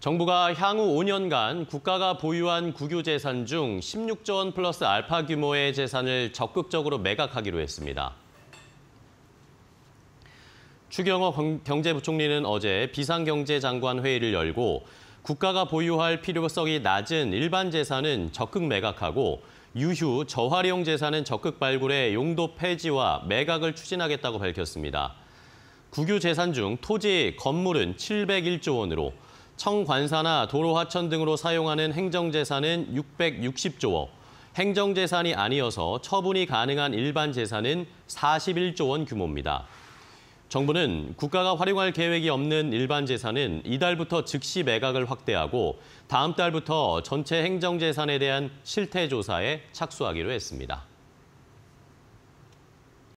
정부가 향후 5년간 국가가 보유한 국유 재산 중 16조 원 플러스 알파 규모의 재산을 적극적으로 매각하기로 했습니다. 추경호 경제부총리는 어제 비상경제장관 회의를 열고 국가가 보유할 필요성이 낮은 일반 재산은 적극 매각하고 유휴 저활용 재산은 적극 발굴해 용도 폐지와 매각을 추진하겠다고 밝혔습니다. 국유 재산 중 토지, 건물은 701조 원으로 청관사나 도로하천 등으로 사용하는 행정재산은 660조 원, 행정재산이 아니어서 처분이 가능한 일반 재산은 41조 원 규모입니다. 정부는 국가가 활용할 계획이 없는 일반 재산은 이달부터 즉시 매각을 확대하고 다음 달부터 전체 행정재산에 대한 실태조사에 착수하기로 했습니다.